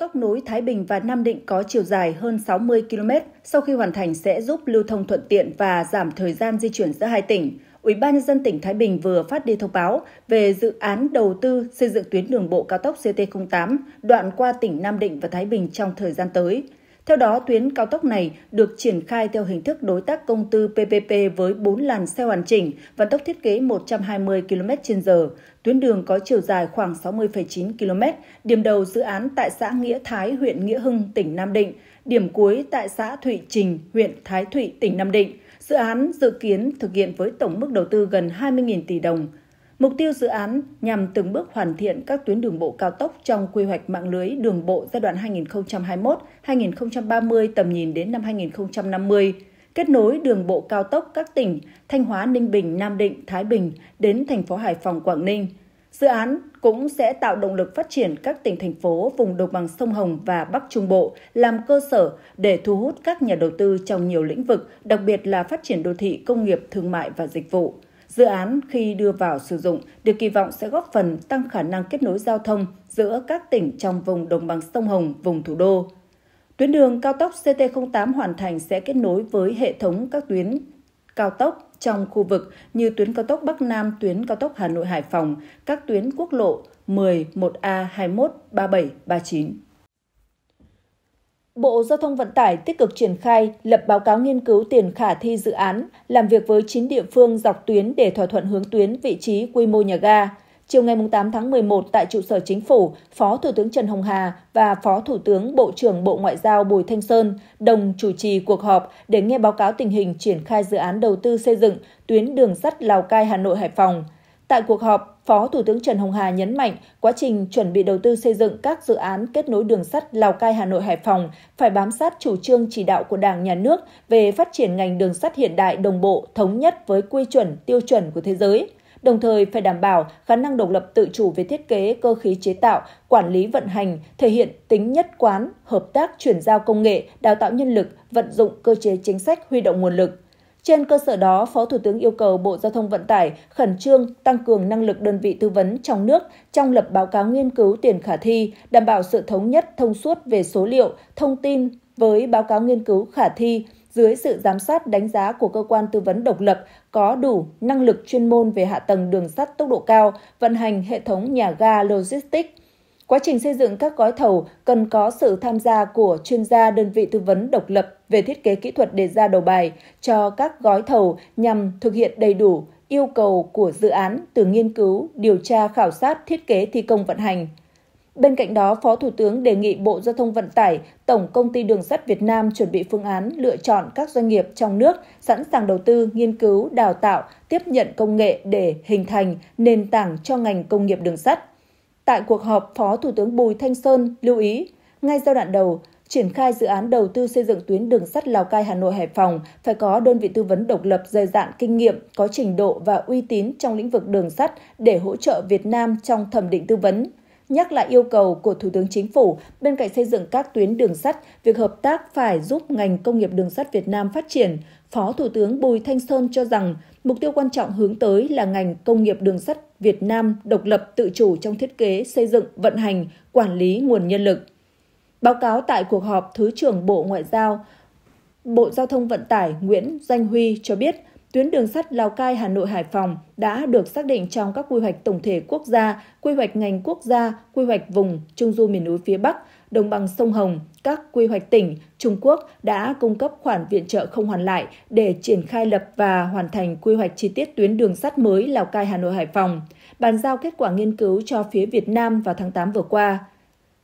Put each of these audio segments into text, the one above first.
tốc núi Thái Bình và Nam Định có chiều dài hơn 60 km, sau khi hoàn thành sẽ giúp lưu thông thuận tiện và giảm thời gian di chuyển giữa hai tỉnh. Ủy ban nhân dân tỉnh Thái Bình vừa phát đi thông báo về dự án đầu tư xây dựng tuyến đường bộ cao tốc CT08 đoạn qua tỉnh Nam Định và Thái Bình trong thời gian tới. Theo đó, tuyến cao tốc này được triển khai theo hình thức đối tác công tư PPP với 4 làn xe hoàn chỉnh vận tốc thiết kế 120 km/h, Tuyến đường có chiều dài khoảng 60,9 km, điểm đầu dự án tại xã Nghĩa Thái, huyện Nghĩa Hưng, tỉnh Nam Định, điểm cuối tại xã Thụy Trình, huyện Thái Thụy, tỉnh Nam Định. Dự án dự kiến thực hiện với tổng mức đầu tư gần 20.000 tỷ đồng. Mục tiêu dự án nhằm từng bước hoàn thiện các tuyến đường bộ cao tốc trong quy hoạch mạng lưới đường bộ giai đoạn 2021-2030 tầm nhìn đến năm 2050 kết nối đường bộ cao tốc các tỉnh Thanh Hóa, Ninh Bình, Nam Định, Thái Bình đến thành phố Hải Phòng, Quảng Ninh. Dự án cũng sẽ tạo động lực phát triển các tỉnh thành phố vùng đồng bằng sông Hồng và Bắc Trung Bộ làm cơ sở để thu hút các nhà đầu tư trong nhiều lĩnh vực, đặc biệt là phát triển đô thị, công nghiệp, thương mại và dịch vụ. Dự án khi đưa vào sử dụng được kỳ vọng sẽ góp phần tăng khả năng kết nối giao thông giữa các tỉnh trong vùng đồng bằng sông Hồng, vùng thủ đô. Tuyến đường cao tốc CT08 hoàn thành sẽ kết nối với hệ thống các tuyến cao tốc trong khu vực như tuyến cao tốc Bắc Nam, tuyến cao tốc Hà Nội Hải Phòng, các tuyến quốc lộ 10, 1A, 21, 37, 39. Bộ Giao thông Vận tải tích cực triển khai lập báo cáo nghiên cứu tiền khả thi dự án, làm việc với 9 địa phương dọc tuyến để thỏa thuận hướng tuyến, vị trí, quy mô nhà ga chiều ngày 8 tháng 11 tại trụ sở chính phủ, Phó Thủ tướng Trần Hồng Hà và Phó Thủ tướng Bộ trưởng Bộ Ngoại giao Bùi Thanh Sơn đồng chủ trì cuộc họp để nghe báo cáo tình hình triển khai dự án đầu tư xây dựng tuyến đường sắt Lào Cai Hà Nội Hải Phòng. Tại cuộc họp, Phó Thủ tướng Trần Hồng Hà nhấn mạnh quá trình chuẩn bị đầu tư xây dựng các dự án kết nối đường sắt Lào Cai Hà Nội Hải Phòng phải bám sát chủ trương chỉ đạo của Đảng nhà nước về phát triển ngành đường sắt hiện đại đồng bộ thống nhất với quy chuẩn tiêu chuẩn của thế giới đồng thời phải đảm bảo khả năng độc lập tự chủ về thiết kế, cơ khí chế tạo, quản lý vận hành, thể hiện tính nhất quán, hợp tác chuyển giao công nghệ, đào tạo nhân lực, vận dụng cơ chế chính sách huy động nguồn lực. Trên cơ sở đó, Phó Thủ tướng yêu cầu Bộ Giao thông Vận tải khẩn trương tăng cường năng lực đơn vị tư vấn trong nước trong lập báo cáo nghiên cứu tiền khả thi, đảm bảo sự thống nhất thông suốt về số liệu, thông tin với báo cáo nghiên cứu khả thi, dưới sự giám sát đánh giá của cơ quan tư vấn độc lập có đủ năng lực chuyên môn về hạ tầng đường sắt tốc độ cao, vận hành hệ thống nhà ga logistics. Quá trình xây dựng các gói thầu cần có sự tham gia của chuyên gia đơn vị tư vấn độc lập về thiết kế kỹ thuật đề ra đầu bài cho các gói thầu nhằm thực hiện đầy đủ yêu cầu của dự án từ nghiên cứu, điều tra, khảo sát, thiết kế thi công vận hành. Bên cạnh đó, Phó Thủ tướng đề nghị Bộ Giao thông Vận tải, Tổng Công ty Đường sắt Việt Nam chuẩn bị phương án lựa chọn các doanh nghiệp trong nước sẵn sàng đầu tư, nghiên cứu, đào tạo, tiếp nhận công nghệ để hình thành nền tảng cho ngành công nghiệp đường sắt. Tại cuộc họp, Phó Thủ tướng Bùi Thanh Sơn lưu ý, ngay giai đoạn đầu, triển khai dự án đầu tư xây dựng tuyến đường sắt Lào Cai Hà Nội Hải Phòng phải có đơn vị tư vấn độc lập dày dạn kinh nghiệm, có trình độ và uy tín trong lĩnh vực đường sắt để hỗ trợ Việt Nam trong thẩm định tư vấn nhắc lại yêu cầu của Thủ tướng Chính phủ bên cạnh xây dựng các tuyến đường sắt, việc hợp tác phải giúp ngành công nghiệp đường sắt Việt Nam phát triển. Phó Thủ tướng Bùi Thanh Sơn cho rằng mục tiêu quan trọng hướng tới là ngành công nghiệp đường sắt Việt Nam độc lập tự chủ trong thiết kế, xây dựng, vận hành, quản lý nguồn nhân lực. Báo cáo tại cuộc họp Thứ trưởng Bộ Ngoại giao, Bộ Giao thông Vận tải Nguyễn Danh Huy cho biết tuyến đường sắt Lào Cai Hà Nội Hải Phòng đã được xác định trong các quy hoạch tổng thể quốc gia, quy hoạch ngành quốc gia, quy hoạch vùng Trung du miền núi phía Bắc, đồng bằng sông Hồng, các quy hoạch tỉnh Trung Quốc đã cung cấp khoản viện trợ không hoàn lại để triển khai lập và hoàn thành quy hoạch chi tiết tuyến đường sắt mới Lào Cai Hà Nội Hải Phòng, bàn giao kết quả nghiên cứu cho phía Việt Nam vào tháng 8 vừa qua.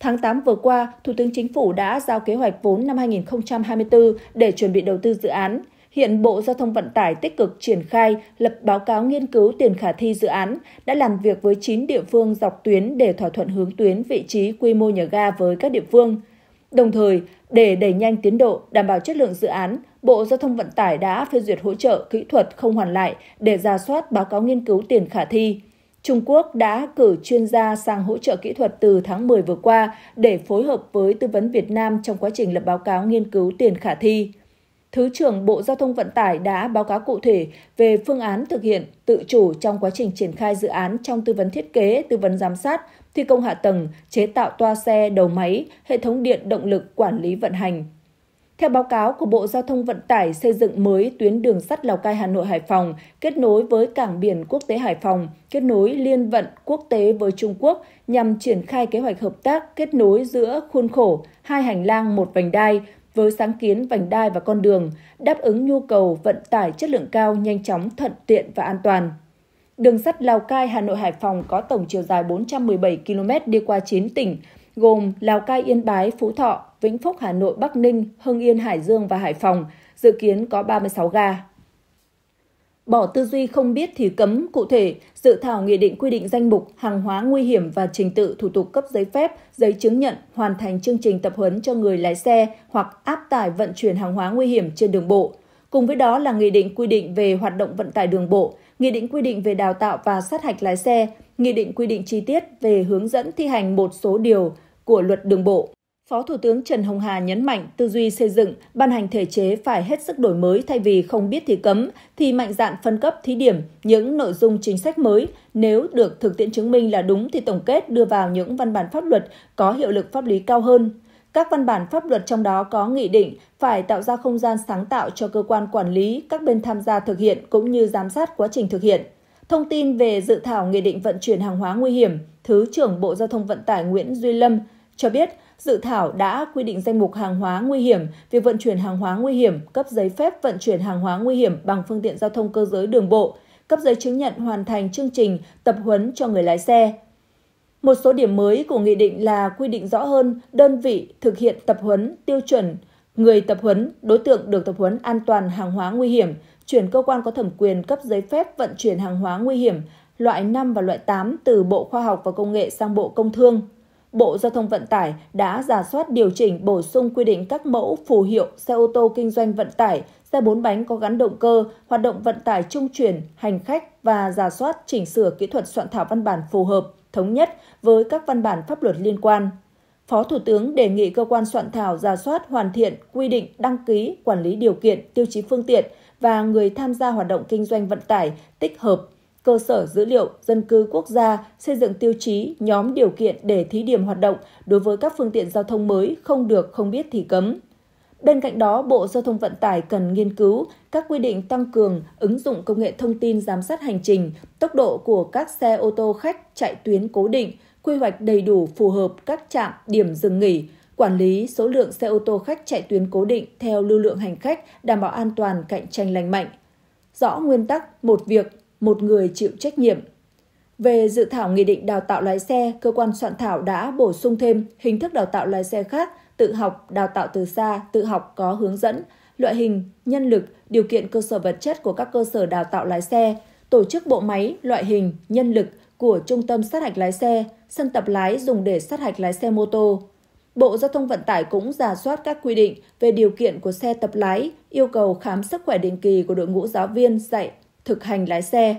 Tháng 8 vừa qua, Thủ tướng Chính phủ đã giao kế hoạch vốn năm 2024 để chuẩn bị đầu tư dự án – Hiện Bộ Giao thông Vận tải tích cực triển khai lập báo cáo nghiên cứu tiền khả thi dự án, đã làm việc với 9 địa phương dọc tuyến để thỏa thuận hướng tuyến vị trí quy mô nhà ga với các địa phương. Đồng thời, để đẩy nhanh tiến độ, đảm bảo chất lượng dự án, Bộ Giao thông Vận tải đã phê duyệt hỗ trợ kỹ thuật không hoàn lại để ra soát báo cáo nghiên cứu tiền khả thi. Trung Quốc đã cử chuyên gia sang hỗ trợ kỹ thuật từ tháng 10 vừa qua để phối hợp với tư vấn Việt Nam trong quá trình lập báo cáo nghiên cứu tiền khả thi. Thứ trưởng Bộ Giao thông Vận tải đã báo cáo cụ thể về phương án thực hiện tự chủ trong quá trình triển khai dự án trong tư vấn thiết kế, tư vấn giám sát, thi công hạ tầng, chế tạo toa xe, đầu máy, hệ thống điện động lực, quản lý vận hành. Theo báo cáo của Bộ Giao thông Vận tải xây dựng mới tuyến đường sắt Lào Cai Hà Nội Hải Phòng kết nối với cảng biển quốc tế Hải Phòng, kết nối liên vận quốc tế với Trung Quốc nhằm triển khai kế hoạch hợp tác kết nối giữa khuôn khổ hai hành lang một vành đai với sáng kiến vành đai và con đường, đáp ứng nhu cầu vận tải chất lượng cao nhanh chóng, thuận tiện và an toàn. Đường sắt Lào Cai Hà Nội Hải Phòng có tổng chiều dài 417 km đi qua 9 tỉnh gồm Lào Cai Yên Bái, Phú Thọ, Vĩnh Phúc Hà Nội, Bắc Ninh, Hưng Yên Hải Dương và Hải Phòng, dự kiến có 36 ga. Bỏ tư duy không biết thì cấm, cụ thể, dự thảo nghị định quy định danh mục, hàng hóa nguy hiểm và trình tự thủ tục cấp giấy phép, giấy chứng nhận, hoàn thành chương trình tập huấn cho người lái xe hoặc áp tải vận chuyển hàng hóa nguy hiểm trên đường bộ. Cùng với đó là nghị định quy định về hoạt động vận tải đường bộ, nghị định quy định về đào tạo và sát hạch lái xe, nghị định quy định chi tiết về hướng dẫn thi hành một số điều của luật đường bộ. Phó Thủ tướng Trần Hồng Hà nhấn mạnh tư duy xây dựng, ban hành thể chế phải hết sức đổi mới thay vì không biết thì cấm, thì mạnh dạn phân cấp thí điểm những nội dung chính sách mới, nếu được thực tiễn chứng minh là đúng thì tổng kết đưa vào những văn bản pháp luật có hiệu lực pháp lý cao hơn. Các văn bản pháp luật trong đó có nghị định phải tạo ra không gian sáng tạo cho cơ quan quản lý, các bên tham gia thực hiện cũng như giám sát quá trình thực hiện. Thông tin về dự thảo nghị định vận chuyển hàng hóa nguy hiểm, Thứ trưởng Bộ Giao thông Vận tải Nguyễn Duy Lâm cho biết – Dự thảo đã quy định danh mục hàng hóa nguy hiểm, việc vận chuyển hàng hóa nguy hiểm, cấp giấy phép vận chuyển hàng hóa nguy hiểm bằng phương tiện giao thông cơ giới đường bộ, cấp giấy chứng nhận hoàn thành chương trình tập huấn cho người lái xe. Một số điểm mới của nghị định là quy định rõ hơn đơn vị thực hiện tập huấn, tiêu chuẩn, người tập huấn, đối tượng được tập huấn an toàn hàng hóa nguy hiểm, chuyển cơ quan có thẩm quyền cấp giấy phép vận chuyển hàng hóa nguy hiểm loại 5 và loại 8 từ Bộ Khoa học và Công nghệ sang Bộ Công Thương. Bộ Giao thông Vận tải đã giả soát điều chỉnh bổ sung quy định các mẫu phù hiệu xe ô tô kinh doanh vận tải, xe bốn bánh có gắn động cơ, hoạt động vận tải trung chuyển, hành khách và giả soát chỉnh sửa kỹ thuật soạn thảo văn bản phù hợp, thống nhất với các văn bản pháp luật liên quan. Phó Thủ tướng đề nghị cơ quan soạn thảo giả soát hoàn thiện quy định đăng ký, quản lý điều kiện, tiêu chí phương tiện và người tham gia hoạt động kinh doanh vận tải tích hợp cơ sở dữ liệu dân cư quốc gia xây dựng tiêu chí nhóm điều kiện để thí điểm hoạt động đối với các phương tiện giao thông mới không được không biết thì cấm. Bên cạnh đó, Bộ Giao thông Vận tải cần nghiên cứu các quy định tăng cường ứng dụng công nghệ thông tin giám sát hành trình, tốc độ của các xe ô tô khách chạy tuyến cố định, quy hoạch đầy đủ phù hợp các trạm, điểm dừng nghỉ, quản lý số lượng xe ô tô khách chạy tuyến cố định theo lưu lượng hành khách, đảm bảo an toàn cạnh tranh lành mạnh. Rõ nguyên tắc một việc, một người chịu trách nhiệm. Về dự thảo nghị định đào tạo lái xe, cơ quan soạn thảo đã bổ sung thêm hình thức đào tạo lái xe khác, tự học, đào tạo từ xa, tự học có hướng dẫn, loại hình, nhân lực, điều kiện cơ sở vật chất của các cơ sở đào tạo lái xe, tổ chức bộ máy, loại hình, nhân lực của trung tâm sát hạch lái xe, sân tập lái dùng để sát hạch lái xe mô tô. Bộ Giao thông Vận tải cũng giả soát các quy định về điều kiện của xe tập lái, yêu cầu khám sức khỏe định kỳ của đội ngũ giáo viên dạy thực hành lái xe.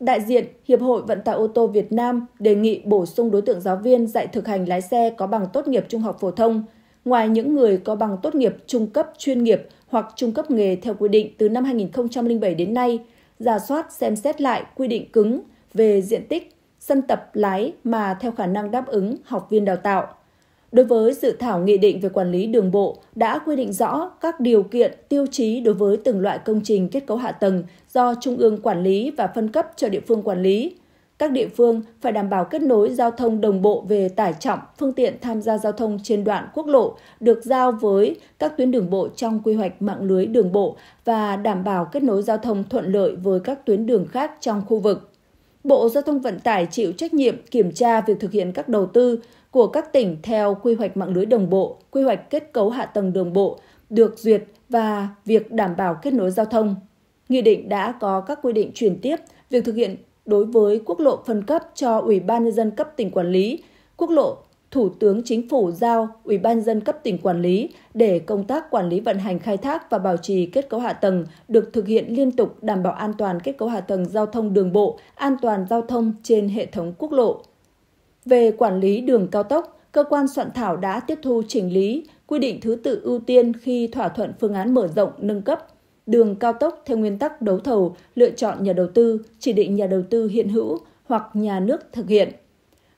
Đại diện Hiệp hội Vận tải ô tô Việt Nam đề nghị bổ sung đối tượng giáo viên dạy thực hành lái xe có bằng tốt nghiệp trung học phổ thông, ngoài những người có bằng tốt nghiệp trung cấp chuyên nghiệp hoặc trung cấp nghề theo quy định từ năm 2007 đến nay, giả soát xem xét lại quy định cứng về diện tích, sân tập lái mà theo khả năng đáp ứng học viên đào tạo. Đối với dự thảo nghị định về quản lý đường bộ đã quy định rõ các điều kiện, tiêu chí đối với từng loại công trình kết cấu hạ tầng do trung ương quản lý và phân cấp cho địa phương quản lý. Các địa phương phải đảm bảo kết nối giao thông đồng bộ về tải trọng, phương tiện tham gia giao thông trên đoạn quốc lộ được giao với các tuyến đường bộ trong quy hoạch mạng lưới đường bộ và đảm bảo kết nối giao thông thuận lợi với các tuyến đường khác trong khu vực. Bộ Giao thông Vận tải chịu trách nhiệm kiểm tra việc thực hiện các đầu tư, của các tỉnh theo quy hoạch mạng lưới đồng bộ, quy hoạch kết cấu hạ tầng đường bộ được duyệt và việc đảm bảo kết nối giao thông. Nghị định đã có các quy định chuyển tiếp việc thực hiện đối với quốc lộ phân cấp cho Ủy ban nhân dân cấp tỉnh quản lý, quốc lộ Thủ tướng Chính phủ giao Ủy ban dân cấp tỉnh quản lý để công tác quản lý vận hành khai thác và bảo trì kết cấu hạ tầng được thực hiện liên tục đảm bảo an toàn kết cấu hạ tầng giao thông đường bộ, an toàn giao thông trên hệ thống quốc lộ. Về quản lý đường cao tốc, cơ quan soạn thảo đã tiếp thu chỉnh lý, quy định thứ tự ưu tiên khi thỏa thuận phương án mở rộng nâng cấp. Đường cao tốc theo nguyên tắc đấu thầu, lựa chọn nhà đầu tư, chỉ định nhà đầu tư hiện hữu hoặc nhà nước thực hiện.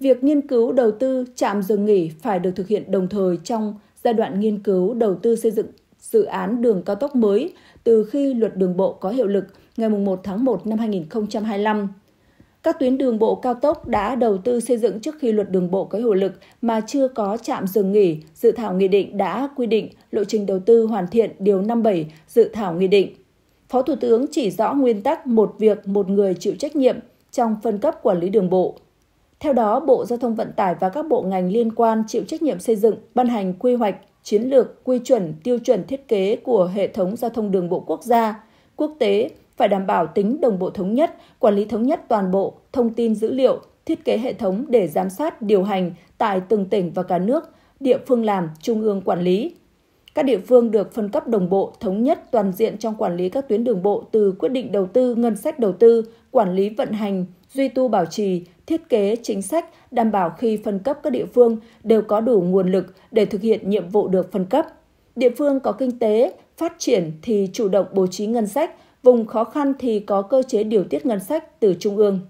Việc nghiên cứu đầu tư trạm dừng nghỉ phải được thực hiện đồng thời trong giai đoạn nghiên cứu đầu tư xây dựng dự án đường cao tốc mới từ khi luật đường bộ có hiệu lực ngày 1 tháng 1 năm 2025 các tuyến đường bộ cao tốc đã đầu tư xây dựng trước khi luật đường bộ có hiệu lực mà chưa có trạm dừng nghỉ, dự thảo nghị định đã quy định lộ trình đầu tư hoàn thiện điều 57 dự thảo nghị định. Phó Thủ tướng chỉ rõ nguyên tắc một việc một người chịu trách nhiệm trong phân cấp quản lý đường bộ. Theo đó, Bộ Giao thông Vận tải và các bộ ngành liên quan chịu trách nhiệm xây dựng, ban hành quy hoạch, chiến lược, quy chuẩn, tiêu chuẩn thiết kế của hệ thống giao thông đường bộ quốc gia, quốc tế phải đảm bảo tính đồng bộ thống nhất, quản lý thống nhất toàn bộ, thông tin dữ liệu, thiết kế hệ thống để giám sát, điều hành tại từng tỉnh và cả nước, địa phương làm, trung ương quản lý. Các địa phương được phân cấp đồng bộ, thống nhất toàn diện trong quản lý các tuyến đường bộ từ quyết định đầu tư, ngân sách đầu tư, quản lý vận hành, duy tu bảo trì, thiết kế chính sách đảm bảo khi phân cấp các địa phương đều có đủ nguồn lực để thực hiện nhiệm vụ được phân cấp. Địa phương có kinh tế phát triển thì chủ động bố trí ngân sách, vùng khó khăn thì có cơ chế điều tiết ngân sách từ trung ương